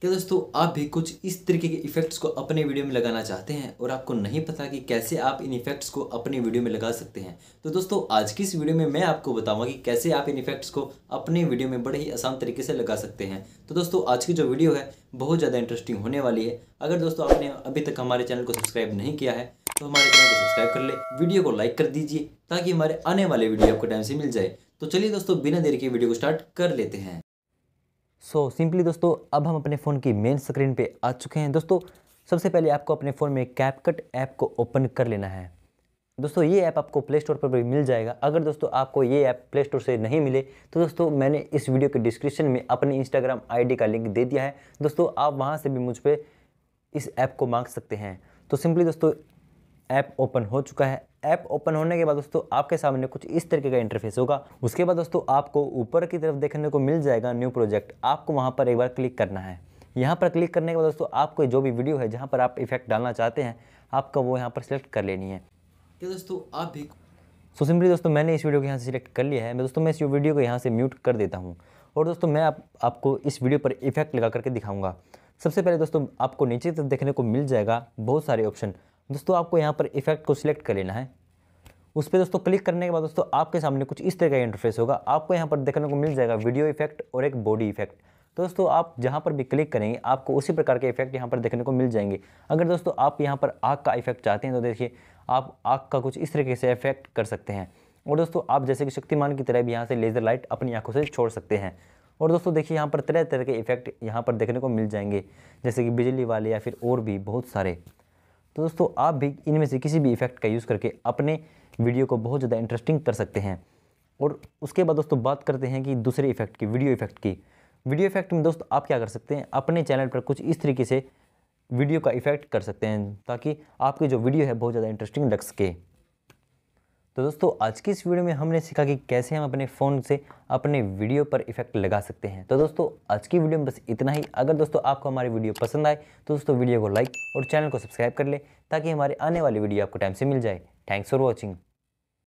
क्या दोस्तों आप भी कुछ इस तरीके के इफेक्ट्स को अपने वीडियो में लगाना चाहते हैं और आपको नहीं पता कि कैसे आप इन इफेक्ट्स को अपने वीडियो में लगा सकते हैं तो दोस्तों आज की इस वीडियो में मैं आपको बताऊंगा कि कैसे आप इन इफेक्ट्स को अपने वीडियो में बड़े ही आसान तरीके से लगा सकते हैं तो दोस्तों आज की जो वीडियो है बहुत ज़्यादा इंटरेस्टिंग होने वाली है अगर दोस्तों आपने अभी तक हमारे चैनल को सब्सक्राइब नहीं किया है तो हमारे चैनल को सब्सक्राइब कर ले वीडियो को लाइक कर दीजिए ताकि हमारे आने वाले वीडियो आपको टाइम से मिल जाए तो चलिए दोस्तों बिना देर के वीडियो को स्टार्ट कर लेते हैं सो so, सिंपली दोस्तों अब हम अपने फ़ोन की मेन स्क्रीन पे आ चुके हैं दोस्तों सबसे पहले आपको अपने फ़ोन में कैपकट ऐप को ओपन कर लेना है दोस्तों ये ऐप आपको प्ले स्टोर पर भी मिल जाएगा अगर दोस्तों आपको ये ऐप प्ले स्टोर से नहीं मिले तो दोस्तों मैंने इस वीडियो के डिस्क्रिप्शन में अपने इंस्टाग्राम आईडी का लिंक दे दिया है दोस्तों आप वहाँ से भी मुझ पर इस ऐप को मांग सकते हैं तो सिंपली दोस्तों ऐप ओपन हो चुका है ऐप ओपन होने के बाद दोस्तों आपके सामने कुछ इस तरीके का इंटरफेस होगा उसके बाद दोस्तों आपको ऊपर की तरफ देखने को मिल जाएगा न्यू प्रोजेक्ट आपको वहाँ पर एक बार क्लिक करना है यहाँ पर क्लिक करने के बाद दोस्तों आपको जो भी वीडियो है जहाँ पर आप इफेक्ट डालना चाहते हैं आपका वो यहाँ पर सिलेक्ट कर लेनी है तो दोस्तों आप भी सो सिंपली दोस्तों मैंने इस वीडियो को यहाँ से सिलेक्ट कर लिया है मैं दोस्तों मैं इस वीडियो को यहाँ से म्यूट कर देता हूँ और दोस्तों मैं आप, आपको इस वीडियो पर इफेक्ट लगा करके दिखाऊंगा सबसे पहले दोस्तों आपको नीचे तक देखने को मिल जाएगा बहुत सारे ऑप्शन दोस्तों आपको यहाँ पर इफेक्ट को सिलेक्ट कर लेना है उस पर दोस्तों क्लिक करने के बाद दोस्तों आपके सामने कुछ इस तरह का इंटरफेस होगा आपको यहाँ पर देखने को मिल जाएगा वीडियो इफेक्ट और एक बॉडी इफेक्ट तो दोस्तों आप जहाँ पर भी क्लिक करेंगे आपको उसी प्रकार के इफेक्ट यहाँ पर देखने को मिल जाएंगे अगर दोस्तों आप यहाँ पर आग का इफेक्ट चाहते हैं तो देखिए आप आग का कुछ इस तरीके से इफेक्ट कर सकते हैं और दोस्तों आप जैसे कि शक्तिमान की तरह भी यहाँ से लेज़र लाइट अपनी आंखों से छोड़ सकते हैं और दोस्तों देखिए यहाँ पर तरह तरह के इफेक्ट यहाँ पर देखने को मिल जाएंगे जैसे कि बिजली वाले या फिर और भी बहुत सारे तो दोस्तों आप भी इनमें से किसी भी इफेक्ट का यूज़ करके अपने वीडियो को बहुत ज़्यादा इंटरेस्टिंग कर सकते हैं और उसके बाद दोस्तों बात करते हैं कि दूसरे इफेक्ट की वीडियो इफेक्ट की वीडियो इफेक्ट में दोस्तों आप क्या कर सकते हैं अपने चैनल पर कुछ इस तरीके से वीडियो का इफेक्ट कर सकते हैं ताकि आपकी जो वीडियो है बहुत ज़्यादा इंटरेस्टिंग लग सके तो दोस्तों आज की इस वीडियो में हमने सीखा कि कैसे हम अपने फ़ोन से अपने वीडियो पर इफेक्ट लगा सकते हैं तो दोस्तों आज की वीडियो में बस इतना ही अगर दोस्तों आपको हमारी वीडियो पसंद आए तो दोस्तों वीडियो को लाइक और चैनल को सब्सक्राइब कर ले ताकि हमारे आने वाली वीडियो आपको टाइम से मिल जाए थैंक्स फॉर वॉचिंग